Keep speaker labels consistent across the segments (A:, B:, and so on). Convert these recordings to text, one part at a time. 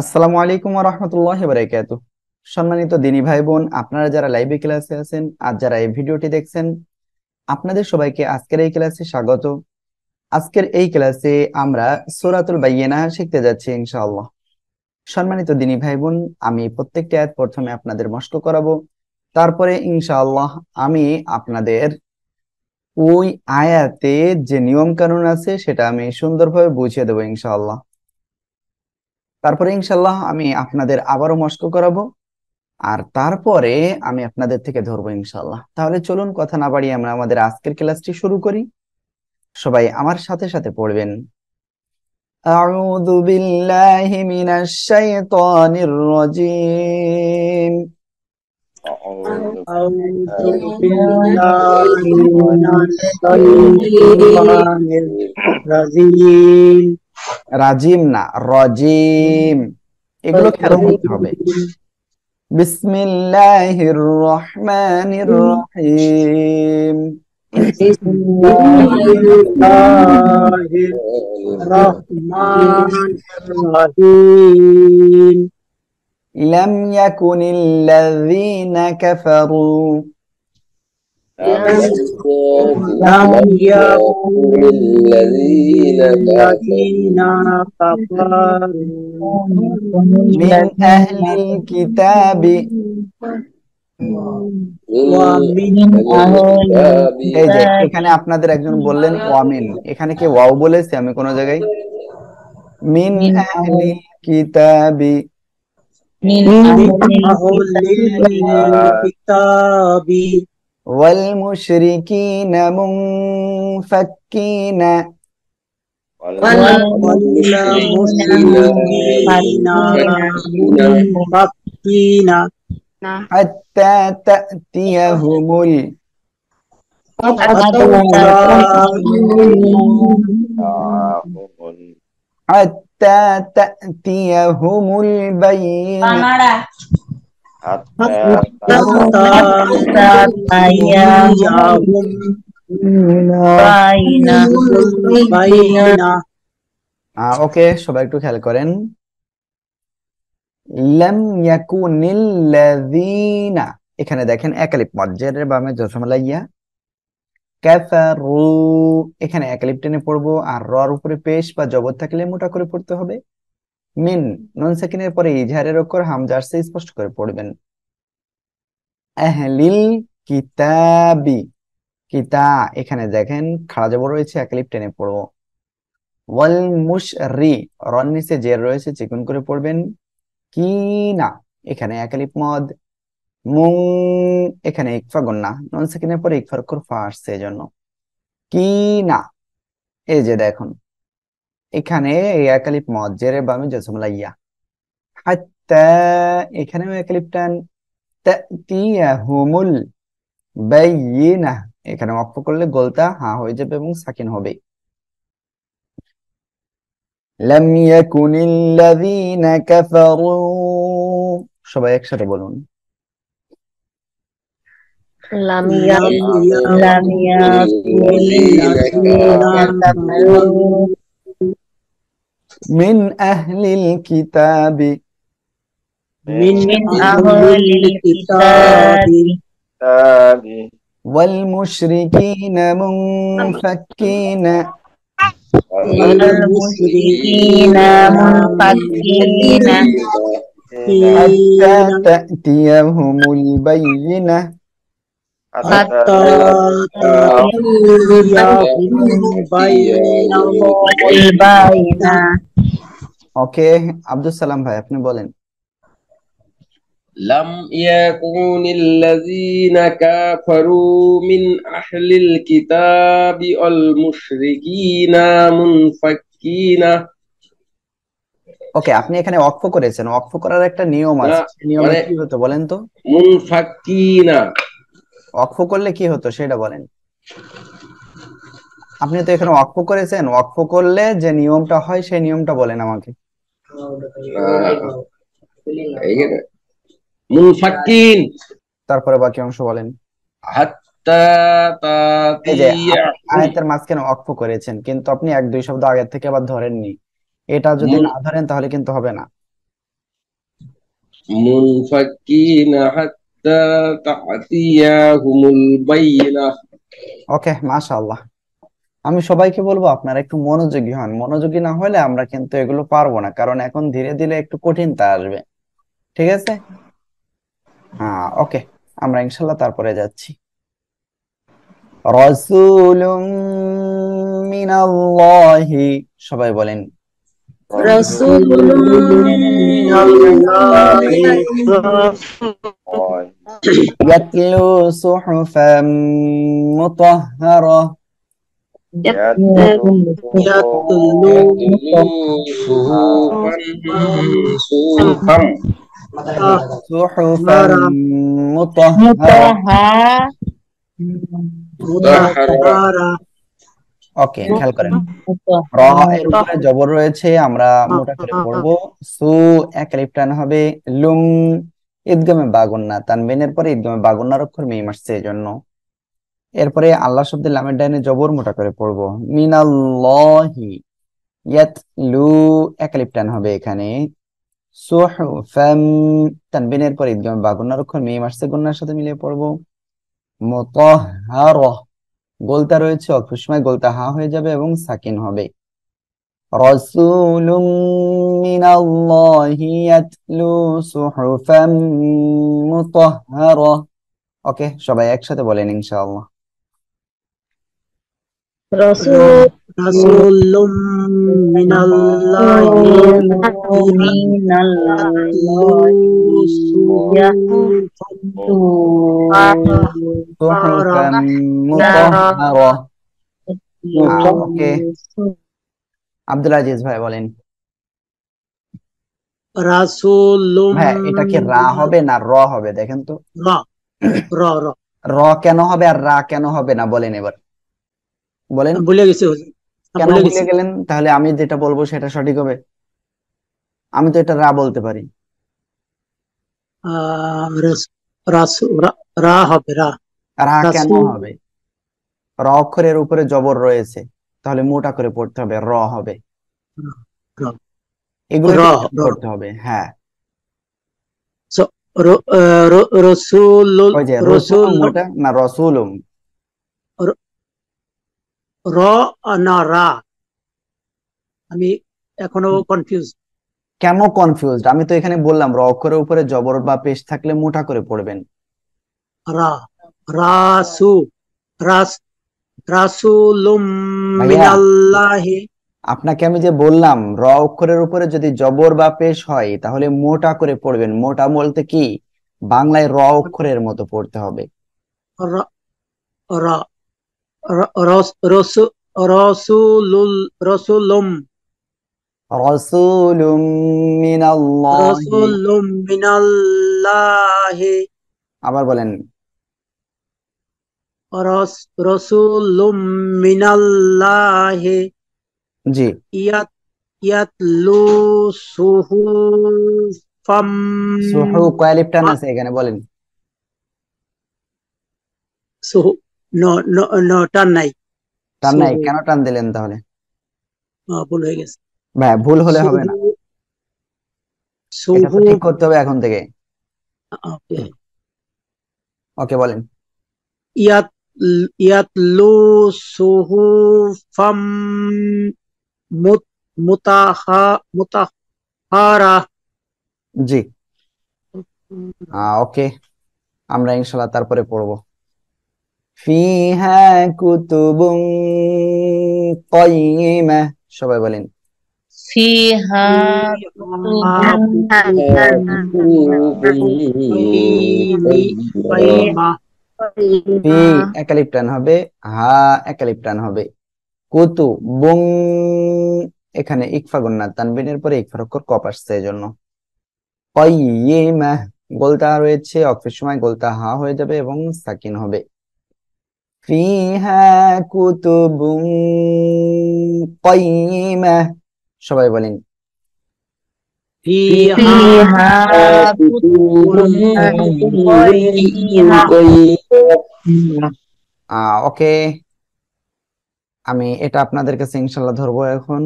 A: আসসালামু আলাইকুম রহমতুল্লাহ বারাকাত সম্মানিত দিনী ভাই বোন আপনারা যারা লাইভে ক্লাসে আছেন আর যারা এই ভিডিওটি দেখছেন আপনাদের সবাইকে আজকের এই ক্লাসে স্বাগত আজকের এই ক্লাসে আমরা সোরাতুল বাইয়েনা শিখতে যাচ্ছি ইনশাআল্লাহ সম্মানিত দিনী ভাই বোন আমি প্রত্যেকটি আয়াত প্রথমে আপনাদের মস্ক করাবো তারপরে ইনশাআল্লাহ আমি আপনাদের ওই আয়াতে যে নিয়ম কানুন আছে সেটা আমি সুন্দরভাবে বুঝিয়ে দেবো ইনশাআল্লাহ তারপরে ইনশাল্লাহ আমি আপনাদের আবারও মস্ক করাবো আর তারপরে আমি আপনাদের থেকে ধরবো ইনশাল্লাহ তাহলে চলুন কথা না বাড়িয়ে আমরা আমাদের আজকের ক্লাসটি শুরু করি সবাই আমার সাথে সাথে পড়বেন أعوذ بالله من الشيطان الرجيم أعوذ بالله من الشيطان الرجيم রাজিম না রাজিম এগুলো খেয়াল করতে হবে বিসমিল্লাহির রহমানির রহিম لم يكن الذين كفروا من أهل الكتاب
B: এখানে
A: আপনাদের একজন বললেন ওয়ামিন এখানে কি ওয়াও বলেছে আমি কোন জায়গায় মিন আহলি কিতাবি
B: মিন আহলি
A: কিতাবি والمشركين منفكين حتى تأتيهم ال حتى تأتيهم البينة ওকে ah, সবাই একটু খেয়াল করেন এখানে দেখেন একালিপ মজ্জের বামে জসমালা ইয়া কাফারু এখানে একালিপ টেনে পড়বো আর রর উপরে পেশ বা জবর থাকলে মোটা করে পড়তে হবে মিন নন সেকেন্ডের পরে ইজহারের অক্ষর হামজা স্পষ্ট করে পড়বেন আহলিল কিতাবি কিতা এখানে দেখেন খাড়া জবর রয়েছে একলিপ টেনে পড়বো ওয়াল মুশরি রন নিচে জের রয়েছে চিকন করে পড়বেন কি না এখানে একালিপ মদ মুং এখানে ইকফা গন্না নন সেকেন্ডের পরে ইকফার কর ফার্স্ট আসছে এজন্য কি না এই যে দেখুন এখানে একালিপ মদ জেরে বামে জসমলা ইয়া হাত্তা এখানে একালিপ বাইয়িনা এখানে অক্ষ করলে গোলতা হা হয়ে যাবে এবং সাকিন হবে লাম ইয়াকুনিল্লাযীনা কাফারু সবাই একসাথে বলুন من أهل الكتاب من, أهل الكتاب والمشركين منفكين والمشركين منفكين
B: حتى
A: تأتيهم البينة আচ্ছা, আচ্ছা। আচ্ছা, ওকে আব্দুল সালাম ভাই আপনি বলেন لم يكن الذين كفروا من أهل الكتاب والمشركين منفكين ওকে আপনি এখানে ওয়াকফ করেছেন ওয়াকফ করার একটা নিয়ম আছে নিয়ম মানে কি হতো বলেন তো মুনফাকিনা অক্ফ করলে কি হতো সেটা বলেন আপনি তো এখানে অক্ফ করেছেন অক্ফ করলে যে নিয়মটা হয় সেই নিয়মটা বলেন আমাকে তারপরে বাকি অংশ বলেন আয়াতের মাঝখানে অক্ষ করেছেন কিন্তু আপনি এক দুই শব্দ আগের থেকে আবার ধরেননি এটা যদি না ধরেন তাহলে কিন্তু হবে না মুনফাকিন হাত ওকে মাশাআল্লাহ আমি সবাইকে বলবো আপনারা একটু মনোযোগী হন মনোযোগী না হলে আমরা কিন্তু এগুলো পারবো না কারণ এখন ধীরে ধীরে একটু কঠিন তা আসবে ঠিক আছে হ্যাঁ ওকে আমরা ইনশাল্লাহ তারপরে যাচ্ছি রসুল মিনাল্লাহি সবাই বলেন رسول الله يتلو صحفا مطهرة يتلو صحفا مطهرة مطهرة ওকে খেয়াল করেন আচ্ছা। র আচ্ছা। এর উপরে জবর রয়েছে আমরা মোটা করে আচ্ছা। পড়বো সু এক হবে লুম বাগুন্না তানবিনের পরে ঈদগামে বাগুন্নার অক্ষর মিম এজন্য এরপরে আল্লাহ শব্দের লামের ডাইনে জবর মোটা করে পড়বো মিনাল্লাহি ইয়াত লু এক লিপ্টান হবে এখানে সুহুফাম তানবিনের পরে ঈদগামে বাগুন্নার রক্ষর মেয়ে আসছে গুন্নার সাথে মিলিয়ে পড়বো মুতাহহারা গোলতা রয়েছে অল্প সময় গোলতা হা হয়ে যাবে এবং সাকিন হবে রসুলুম সুহুফাম মুতাহহারা ওকে সবাই একসাথে বলেন ইনশাআল্লাহ রসুল রসুলুম من الله من الله আব্দুল আজিজ ভাই বলেন হ্যাঁ এটা কি রা হবে না র হবে দেখেন তো র র কেন হবে আর রা কেন হবে না বলেন এবার বলেন ভুলে গেছে কেন ভুলে গেলেন তাহলে আমি যেটা বলবো সেটা সঠিক হবে আমি তো এটা রা বলতে পারি রা হবে রা রা কেন হবে র অক্ষরের উপরে জবর রয়েছে তাহলে মোটা করে পড়তে হবে র হবে এগুলো করতে হবে হ্যাঁ রসুল রসুল মোটা না রসুল র না রা আমি এখনো কনফিউজ কেন কনফিউজ আমি তো এখানে বললাম র অক্ষরের উপরে জবর বা পেশ থাকলে মোটা করে পড়বেন রা রাসু রাস রাসুলুম মিনাল্লাহি আপনাকে আমি যে বললাম র অক্ষরের উপরে যদি জবর বা পেশ হয় তাহলে মোটা করে পড়বেন মোটা বলতে কি বাংলায় র অক্ষরের মতো পড়তে হবে র রাসূলুল রাসূলুম রাসূলুম মিনাল্লাহ রাসূলুম মিনাল্লাহ আবার বলেন রাসূলুম মিনাল্লাহ জি ইয়াত ইয়াতলু সুহুফাম ফাম কয় লিপটান আছে এখানে বলেন সুহুফ নো নো টান নাই টান নাই কেন টান দিলেন তাহলে ভুল হয়ে গেছে ভাই ভুল হলে হবে না ঠিক করতে হবে এখন থেকে ওকে ওকে বলেন ইয়াত ফাম সুহুফাম মুতাহা মুতাহারা জি ওকে আমরা ইনশাল্লাহ তারপরে পড়বো فيها كتب قيمة সবাই বলেন فيها ফি একালিপ টান হবে হা একালিপ হবে কুতু বুং এখানে ইকফা গুন্না তানবিনের পরে ইকফার অক্ষর কপ আসছে এজন্য কইয়ে মাহ গোলতা রয়েছে অক্ষের সময় গোলতা হা হয়ে যাবে এবং সাকিন হবে فيها كتب قيمة সবাই বলেন فيها ওকে আমি এটা আপনাদের কাছে ইনশাল্লাহ ধরবো এখন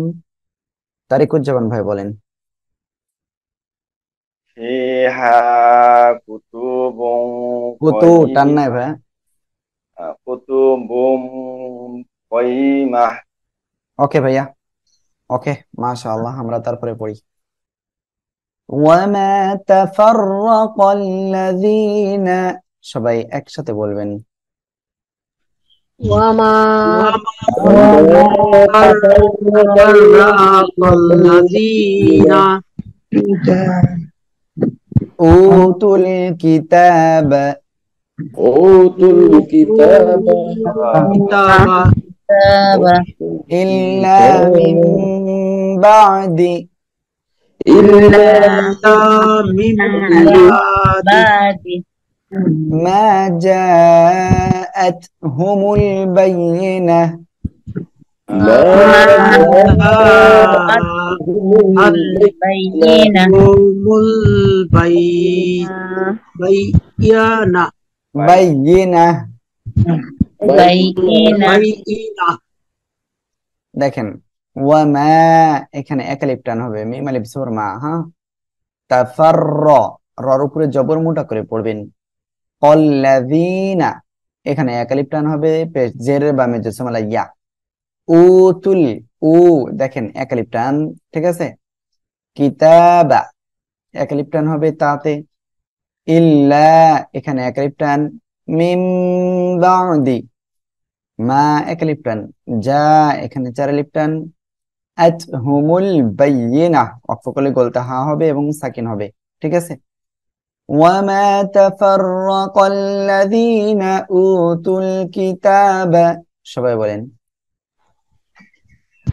A: তারিকুজ্জামান ভাই বলেন কুতু টান নাই ভাই Kutubum tuh bom oke bayah oke masya allah amratar puri-puri wame ta faruak pol la dina sobai exa tevolven wama pol la dina أوتوا الكتاب الكتاب إلا من بعد
B: إلا
A: من بعد ما جاءتهم البينة ما جاءتهم البينة البينة বাইয়িনা দেখেন এখানে একালিপ টান হবে মিমালিপ আলিফ জবর মা হ্যাঁ তাফার রর উপরে জবর মোটা করে পড়বেন কল্লাদিনা এখানে একালিপ টান হবে বা বামে জসমালা ইয়া তুল উ দেখেন একালিপ টান ঠিক আছে কিতাবা একালিপ টান হবে তাতে ইল্লা এখানে এক আলিফ টান মিম বাদি মা এক আলিফ যা এখানে চার আলিফ টান আত হুমুল বাইয়িনা অক্ষ করলে গলতে হা হবে এবং সাকিন হবে ঠিক আছে وما تفرق الذين أوتوا الكتاب সবাই বলেন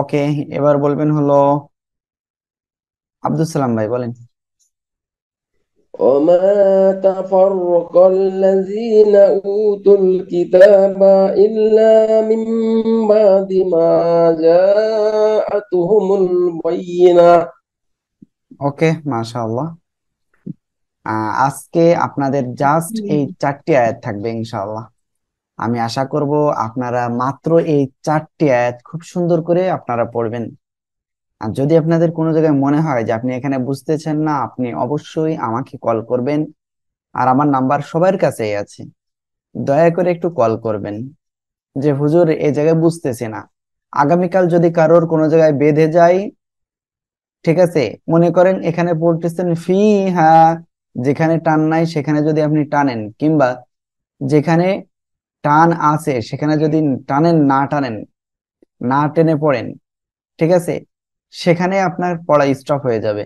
A: ওকে এবার বলবেন হলো আব্দুল সালাম ভাই বলেন وما تفرق الذين أوتوا الكتاب إلا من بعد ما جاءتهم البينة ওকে মাশাআল্লাহ আজকে আপনাদের জাস্ট এই চারটি আয়াত থাকবে ইনশাআল্লাহ আমি আশা করব আপনারা মাত্র এই চারটি আয়াত খুব সুন্দর করে আপনারা পড়বেন আর যদি আপনাদের কোনো জায়গায় মনে হয় যে আপনি এখানে বুঝতেছেন না আপনি অবশ্যই আমাকে কল করবেন আর আমার নাম্বার সবার কাছেই আছে দয়া করে একটু কল করবেন যে হুজুর এই জায়গায় বুঝতেছি না আগামীকাল যদি কারোর কোনো জায়গায় বেঁধে যায় ঠিক আছে মনে করেন এখানে পড়তেছেন ফি হ্যাঁ যেখানে টান নাই সেখানে যদি আপনি টানেন কিংবা যেখানে টান আছে সেখানে যদি টানেন না টানেন না টেনে পড়েন ঠিক আছে সেখানে আপনার পড়া স্টপ হয়ে যাবে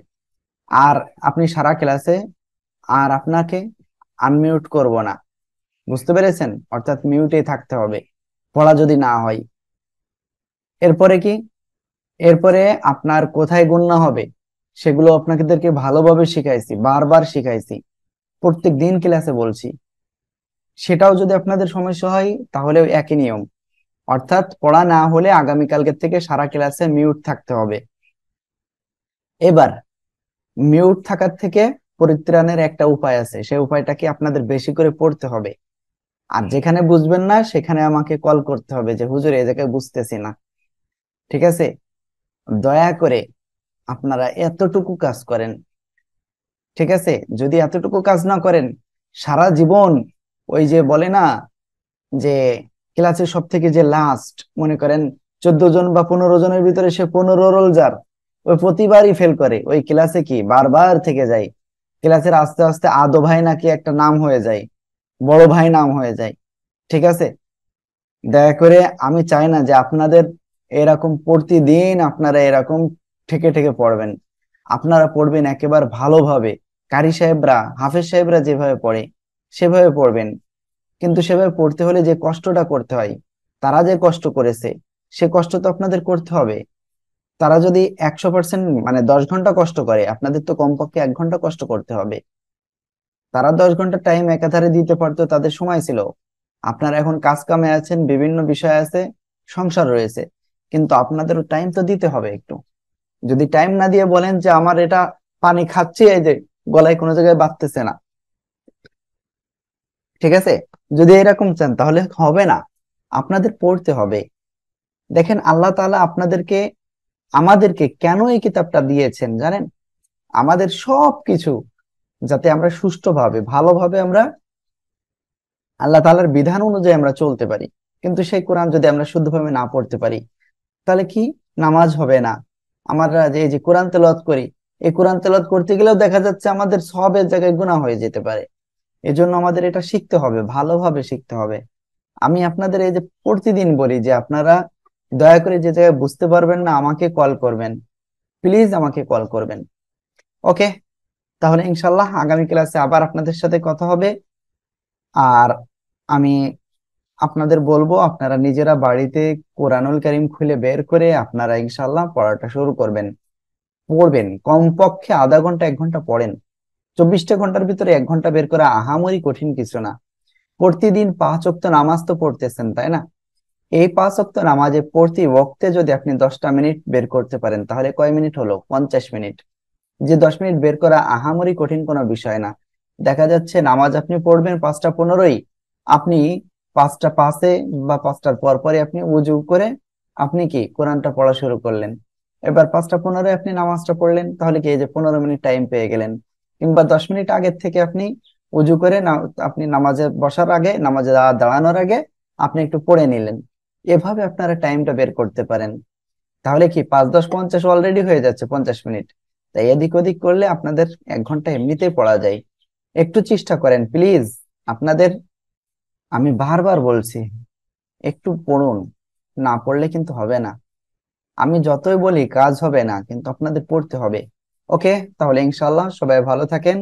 A: আর আপনি সারা ক্লাসে আর আপনাকে আনমিউট করব না বুঝতে পেরেছেন অর্থাৎ মিউটে থাকতে হবে পড়া যদি না হয় এরপরে কি এরপরে আপনার কোথায় গণ্য হবে সেগুলো আপনাদেরকে ভালোভাবে শিখাইছি বারবার শিখাইছি প্রত্যেক দিন ক্লাসে বলছি সেটাও যদি আপনাদের সমস্যা হয় তাহলে একই নিয়ম অর্থাৎ পড়া না হলে আগামীকালকে থেকে সারা ক্লাসে মিউট থাকতে হবে এবার মিউট থাকার থেকে পরিত্রাণের একটা উপায় আছে সেই উপায়টা কি আপনাদের বেশি করে পড়তে হবে আর যেখানে বুঝবেন না সেখানে আমাকে কল করতে হবে যে হুজুর এ জায়গায় বুঝতেছি না ঠিক আছে দয়া করে আপনারা এতটুকু কাজ করেন ঠিক আছে যদি এতটুকু কাজ না করেন সারা জীবন ওই যে বলে না যে ক্লাসের সব থেকে যে লাস্ট মনে করেন চোদ্দ জন বা পনেরো জনের ভিতরে সে পনেরো রোল যার ওই প্রতিবারই ফেল করে ওই ক্লাসে কি বারবার থেকে যায় ক্লাসের আস্তে আস্তে আদো ভাই নাকি একটা নাম হয়ে যায় বড় ভাই নাম হয়ে যায় ঠিক আছে দয়া করে আমি চাই না যে আপনাদের এরকম প্রতিদিন আপনারা এরকম ঠেকে ঠেকে পড়বেন আপনারা পড়বেন একেবারে ভালোভাবে কারি সাহেবরা হাফেজ সাহেবরা যেভাবে পড়ে সেভাবে পড়বেন কিন্তু সেভাবে পড়তে হলে যে কষ্টটা করতে হয় তারা যে কষ্ট করেছে সে কষ্ট তো আপনাদের করতে হবে তারা যদি একশো পার্সেন্ট মানে দশ ঘন্টা কষ্ট করে আপনাদের তো কমপক্ষে এক ঘন্টা কষ্ট করতে হবে তারা দশ ঘন্টা টাইম একাধারে দিতে পারতো তাদের সময় ছিল আপনারা এখন কাজ কামে আছেন বিভিন্ন বিষয় আছে সংসার রয়েছে কিন্তু আপনাদেরও টাইম তো দিতে হবে একটু যদি টাইম না দিয়ে বলেন যে আমার এটা পানি খাচ্ছি এই যে গলায় কোনো জায়গায় বাঁধতেছে না ঠিক আছে যদি এরকম চান তাহলে হবে না আপনাদের পড়তে হবে দেখেন আল্লাহ তালা আপনাদেরকে আমাদেরকে কেন এই কিতাবটা দিয়েছেন জানেন আমাদের সব কিছু যাতে আমরা সুষ্ঠুভাবে ভালোভাবে আমরা আল্লাহ তালার বিধান অনুযায়ী আমরা চলতে পারি কিন্তু সেই কোরআন যদি আমরা শুদ্ধভাবে না পড়তে পারি তাহলে কি নামাজ হবে না আমরা যে যে কোরআন তেলত করি এই কোরআন তেলত করতে গেলেও দেখা যাচ্ছে আমাদের সবের জায়গায় গুণা হয়ে যেতে পারে এজন্য আমাদের এটা শিখতে হবে ভালোভাবে শিখতে হবে আমি আপনাদের এই যে প্রতিদিন বলি যে আপনারা দয়া করে যে জায়গায় বুঝতে পারবেন না আমাকে কল করবেন প্লিজ আমাকে কল করবেন ওকে তাহলে ইনশাল্লাহ আগামী ক্লাসে আবার আপনাদের সাথে কথা হবে আর আমি আপনাদের বলবো আপনারা নিজেরা বাড়িতে কোরআনুল করিম খুলে বের করে আপনারা ইনশাল্লাহ পড়াটা শুরু করবেন পড়বেন কমপক্ষে আধা ঘন্টা এক ঘন্টা পড়েন চব্বিশটা ঘন্টার ভিতরে এক ঘন্টা বের করা আহামরি কঠিন কিছু না প্রতিদিন পাঁচ অক্ত নামাজ তো পড়তেছেন তাই না এই পাঁচ অক্ত নামাজে প্রতি ওক্তে যদি আপনি দশটা মিনিট বের করতে পারেন তাহলে কয় মিনিট হলো পঞ্চাশ মিনিট যে দশ মিনিট বের করা আহামরি কঠিন কোনো বিষয় না দেখা যাচ্ছে নামাজ আপনি পড়বেন পাঁচটা পনেরোই আপনি পাঁচটা পাঁচে বা পাঁচটার পর পরে আপনি উজু করে আপনি কি কোরআনটা পড়া শুরু করলেন এবার পাঁচটা পনেরোয় আপনি নামাজটা পড়লেন তাহলে কি এই যে পনেরো মিনিট টাইম পেয়ে গেলেন কিংবা দশ মিনিট আগের থেকে আপনি উজু করে আপনি নামাজে বসার আগে নামাজে দাঁড়ানোর আগে আপনি একটু পড়ে নিলেন এভাবে আপনারা টাইমটা বের করতে পারেন তাহলে কি পাঁচ দশ পঞ্চাশ অলরেডি হয়ে যাচ্ছে পঞ্চাশ মিনিট তাই এদিক ওদিক করলে আপনাদের এক ঘন্টা এমনিতেই পড়া যায় একটু চেষ্টা করেন প্লিজ আপনাদের আমি বারবার বলছি একটু পড়ুন না পড়লে কিন্তু হবে না আমি যতই বলি কাজ হবে না কিন্তু আপনাদের পড়তে হবে ওকে তাহলে ইনশাল্লাহ সবাই ভালো থাকেন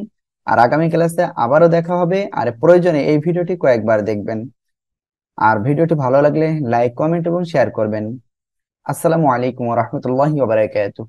A: আর আগামী ক্লাসে আবারও দেখা হবে আর প্রয়োজনে এই ভিডিওটি কয়েকবার দেখবেন আর ভিডিওটি ভালো লাগলে লাইক কমেন্ট এবং শেয়ার করবেন আসসালামু আলাইকুম রহমতুল্লাহ বারাকাতুহ